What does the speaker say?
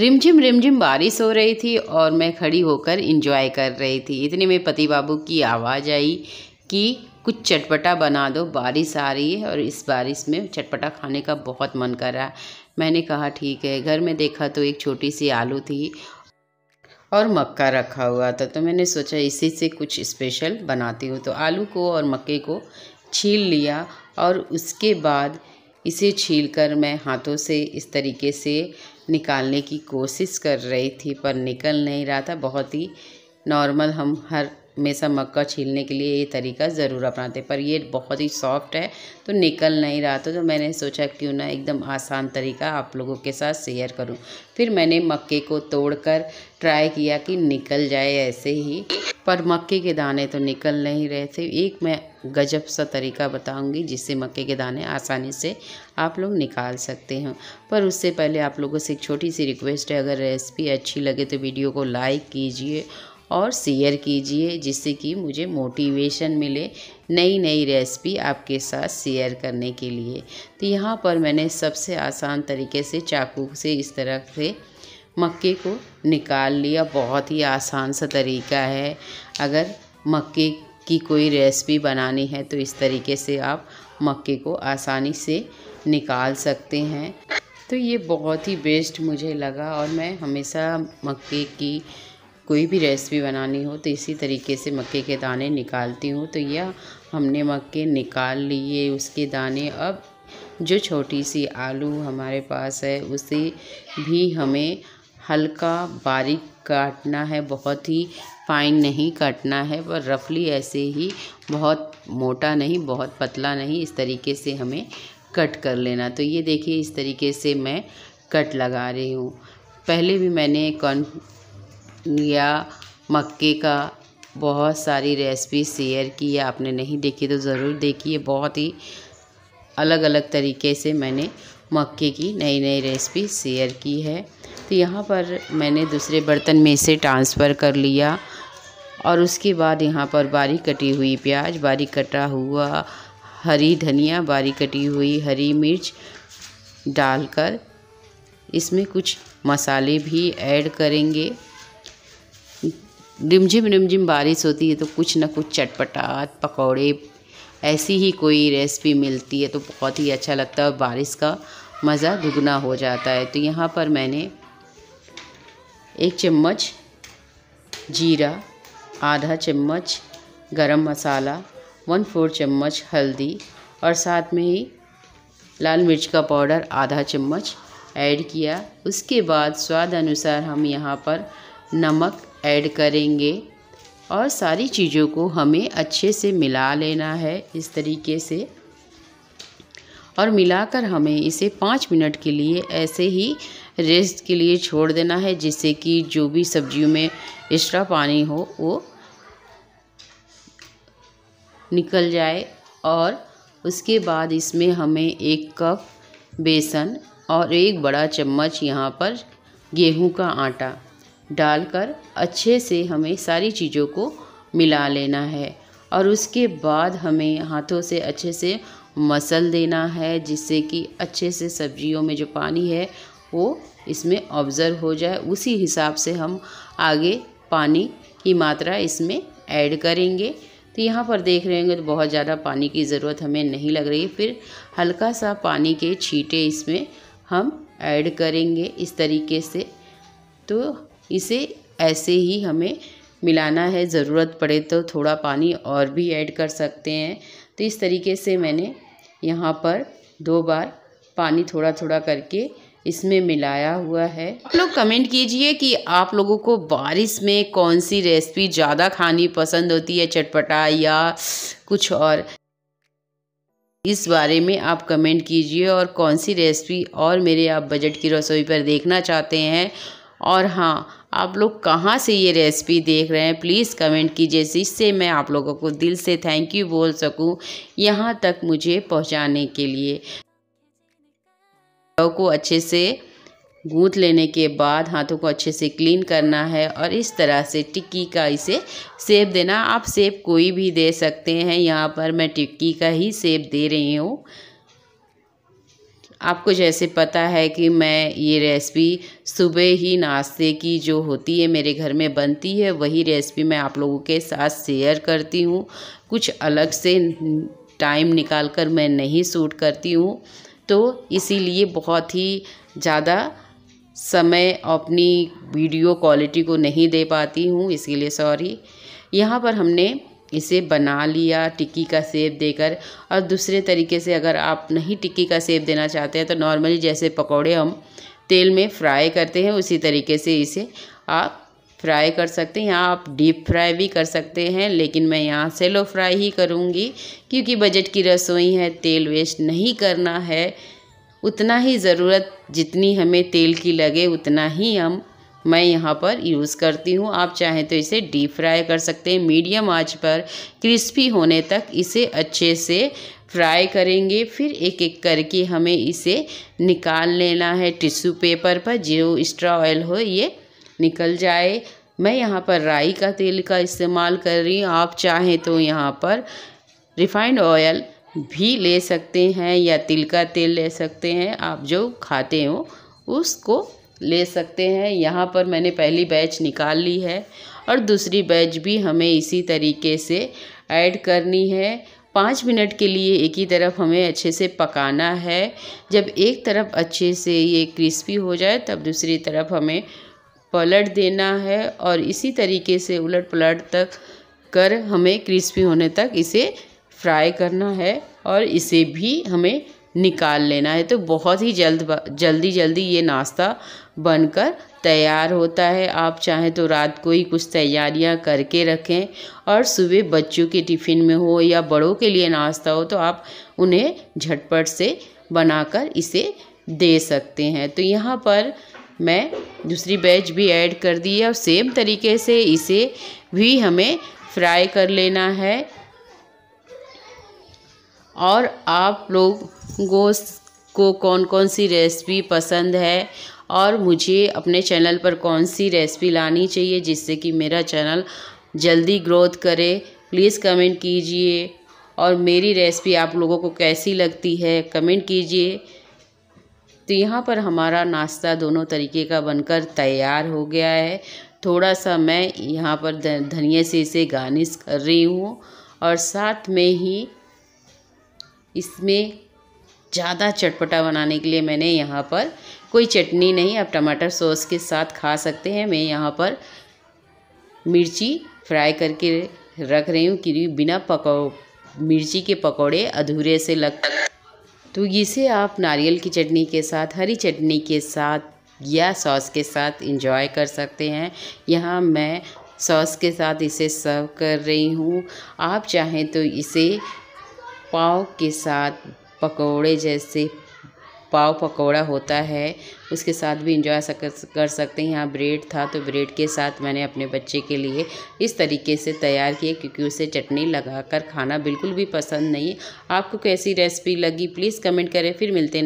रिमझिम रिमझिम बारिश हो रही थी और मैं खड़ी होकर इंजॉय कर रही थी इतने में पति बाबू की आवाज़ आई कि कुछ चटपटा बना दो बारिश आ रही है और इस बारिश में चटपटा खाने का बहुत मन कर रहा है मैंने कहा ठीक है घर में देखा तो एक छोटी सी आलू थी और मक्का रखा हुआ था तो मैंने सोचा इसी से कुछ स्पेशल बनाती हूँ तो आलू को और मक्के को छील लिया और उसके बाद इसे छील कर मैं हाथों से इस तरीके से निकालने की कोशिश कर रही थी पर निकल नहीं रहा था बहुत ही नॉर्मल हम हर हमेशा मक्का छीलने के लिए ये तरीका ज़रूर अपनाते पर ये बहुत ही सॉफ्ट है तो निकल नहीं रहा था तो मैंने सोचा क्यों ना एकदम आसान तरीका आप लोगों के साथ शेयर करूं फिर मैंने मक्के को तोड़कर ट्राई किया कि निकल जाए ऐसे ही पर मक्के के दाने तो निकल नहीं रहे थे एक मैं गजब सा तरीका बताऊंगी जिससे मक्के के दाने आसानी से आप लोग निकाल सकते हैं पर उससे पहले आप लोगों से एक छोटी सी रिक्वेस्ट है अगर रेसिपी अच्छी लगे तो वीडियो को लाइक कीजिए और शेयर कीजिए जिससे कि मुझे मोटिवेशन मिले नई नई रेसिपी आपके साथ शेयर करने के लिए तो यहाँ पर मैंने सबसे आसान तरीके से चाकू से इस तरह से मक्के को निकाल लिया बहुत ही आसान सा तरीका है अगर मक्के की कोई रेसिपी बनानी है तो इस तरीके से आप मक्के को आसानी से निकाल सकते हैं तो ये बहुत ही बेस्ट मुझे लगा और मैं हमेशा मक्के की कोई भी रेसिपी बनानी हो तो इसी तरीके से मक्के के दाने निकालती हूँ तो यह हमने मक्के निकाल लिए उसके दाने अब जो छोटी सी आलू हमारे पास है उसे भी हमें हल्का बारीक काटना है बहुत ही फाइन नहीं काटना है पर रफली ऐसे ही बहुत मोटा नहीं बहुत पतला नहीं इस तरीके से हमें कट कर लेना तो ये देखिए इस तरीके से मैं कट लगा रही हूँ पहले भी मैंने कॉर्न या मक्के का बहुत सारी रेसिपी शेयर की है आपने नहीं देखी तो ज़रूर देखिए बहुत ही अलग अलग तरीके से मैंने मक्के की नई नई रेसिपी शेयर की है तो यहाँ पर मैंने दूसरे बर्तन में इसे ट्रांसफ़र कर लिया और उसके बाद यहाँ पर बारीक कटी हुई प्याज बारीक कटा हुआ हरी धनिया बारीक कटी हुई हरी मिर्च डालकर इसमें कुछ मसाले भी ऐड करेंगे रिमझिम रिमझिम बारिश होती है तो कुछ ना कुछ चटपटात पकौड़े ऐसी ही कोई रेसिपी मिलती है तो बहुत ही अच्छा लगता है और बारिश का मज़ा दुगना हो जाता है तो यहाँ पर मैंने एक चम्मच जीरा आधा चम्मच गरम मसाला वन फोर चम्मच हल्दी और साथ में ही लाल मिर्च का पाउडर आधा चम्मच ऐड किया उसके बाद स्वाद अनुसार हम यहाँ पर नमक ऐड करेंगे और सारी चीज़ों को हमें अच्छे से मिला लेना है इस तरीके से और मिलाकर हमें इसे पाँच मिनट के लिए ऐसे ही रेस्ट के लिए छोड़ देना है जिससे कि जो भी सब्जियों में एक्स्ट्रा पानी हो वो निकल जाए और उसके बाद इसमें हमें एक कप बेसन और एक बड़ा चम्मच यहाँ पर गेहूं का आटा डालकर अच्छे से हमें सारी चीज़ों को मिला लेना है और उसके बाद हमें हाथों से अच्छे से मसल देना है जिससे कि अच्छे से सब्जियों में जो पानी है वो इसमें ऑब्ज़र्व हो जाए उसी हिसाब से हम आगे पानी की मात्रा इसमें ऐड करेंगे तो यहाँ पर देख रहे होंगे तो बहुत ज़्यादा पानी की ज़रूरत हमें नहीं लग रही फिर हल्का सा पानी के छींटे इसमें हम ऐड करेंगे इस तरीके से तो इसे ऐसे ही हमें मिलाना है ज़रूरत पड़े तो थोड़ा पानी और भी ऐड कर सकते हैं तो इस तरीके से मैंने यहाँ पर दो बार पानी थोड़ा थोड़ा करके इसमें मिलाया हुआ है आप लोग कमेंट कीजिए कि आप लोगों को बारिश में कौन सी रेसिपी ज़्यादा खानी पसंद होती है चटपटा या कुछ और इस बारे में आप कमेंट कीजिए और कौन सी रेसिपी और मेरे आप बजट की रसोई पर देखना चाहते हैं और हाँ आप लोग कहाँ से ये रेसिपी देख रहे हैं प्लीज़ कमेंट कीजिए जिससे मैं आप लोगों को दिल से थैंक यू बोल सकूँ यहाँ तक मुझे पहुँचाने के लिए को अच्छे से गूँथ लेने के बाद हाथों को अच्छे से क्लीन करना है और इस तरह से टिक्की का इसे सेब देना आप सेब कोई भी दे सकते हैं यहाँ पर मैं टिक्की का ही सेब दे रही हूँ आपको जैसे पता है कि मैं ये रेसिपी सुबह ही नाश्ते की जो होती है मेरे घर में बनती है वही रेसिपी मैं आप लोगों के साथ शेयर करती हूँ कुछ अलग से टाइम निकाल कर मैं नहीं सूट करती हूँ तो इसीलिए बहुत ही ज़्यादा समय अपनी वीडियो क्वालिटी को नहीं दे पाती हूँ इसके लिए सॉरी यहाँ पर हमने इसे बना लिया टिक्की का सेब देकर और दूसरे तरीके से अगर आप नहीं टिक्की का सेब देना चाहते हैं तो नॉर्मली जैसे पकौड़े हम तेल में फ्राई करते हैं उसी तरीके से इसे आप फ्राई कर सकते हैं यहाँ आप डीप फ्राई भी कर सकते हैं लेकिन मैं यहाँ सेलो फ्राई ही करूँगी क्योंकि बजट की रसोई है तेल वेस्ट नहीं करना है उतना ही ज़रूरत जितनी हमें तेल की लगे उतना ही हम मैं यहाँ पर यूज़ करती हूँ आप चाहें तो इसे डीप फ्राई कर सकते हैं मीडियम आंच पर क्रिस्पी होने तक इसे अच्छे से फ्राई करेंगे फिर एक एक करके हमें इसे निकाल लेना है टिश्यू पेपर पर जो एक्स्ट्रा ऑयल हो ये निकल जाए मैं यहाँ पर राई का तेल का इस्तेमाल कर रही हूँ आप चाहें तो यहाँ पर रिफाइंड ऑयल भी ले सकते हैं या तिल का तेल ले सकते हैं आप जो खाते हो उसको ले सकते हैं यहाँ पर मैंने पहली बैच निकाल ली है और दूसरी बैच भी हमें इसी तरीके से ऐड करनी है पाँच मिनट के लिए एक ही तरफ हमें अच्छे से पकाना है जब एक तरफ अच्छे से ये क्रिस्पी हो जाए तब दूसरी तरफ हमें पलट देना है और इसी तरीके से उलट पलट तक कर हमें क्रिस्पी होने तक इसे फ्राई करना है और इसे भी हमें निकाल लेना है तो बहुत ही जल्द जल्दी जल्दी ये नाश्ता बनकर तैयार होता है आप चाहें तो रात को ही कुछ तैयारियां करके रखें और सुबह बच्चों के टिफ़िन में हो या बड़ों के लिए नाश्ता हो तो आप उन्हें झटपट से बनाकर इसे दे सकते हैं तो यहाँ पर मैं दूसरी बैच भी ऐड कर दी है और सेम तरीके से इसे भी हमें फ्राई कर लेना है और आप लोग गोश्त को कौन कौन सी रेसिपी पसंद है और मुझे अपने चैनल पर कौन सी रेसिपी लानी चाहिए जिससे कि मेरा चैनल जल्दी ग्रोथ करे प्लीज़ कमेंट कीजिए और मेरी रेसिपी आप लोगों को कैसी लगती है कमेंट कीजिए तो यहाँ पर हमारा नाश्ता दोनों तरीके का बनकर तैयार हो गया है थोड़ा सा मैं यहाँ पर धनिया से इसे गार्निश कर रही हूँ और साथ में ही इसमें ज़्यादा चटपटा बनाने के लिए मैंने यहाँ पर कोई चटनी नहीं आप टमाटर सॉस के साथ खा सकते हैं मैं यहाँ पर मिर्ची फ्राई करके रख रही हूँ क्योंकि बिना पकौ मिर्ची के पकौड़े अधूरे से लग तो इसे आप नारियल की चटनी के साथ हरी चटनी के साथ या सॉस के साथ इंजॉय कर सकते हैं यहाँ मैं सॉस के साथ इसे सर्व कर रही हूँ आप चाहें तो इसे पाव के साथ पकौड़े जैसे पाव पकौड़ा होता है उसके साथ भी इंजॉय कर सकते हैं यहाँ ब्रेड था तो ब्रेड के साथ मैंने अपने बच्चे के लिए इस तरीके से तैयार किए क्योंकि उसे चटनी लगाकर खाना बिल्कुल भी पसंद नहीं आपको कैसी रेसिपी लगी प्लीज़ कमेंट करें फिर मिलते हैं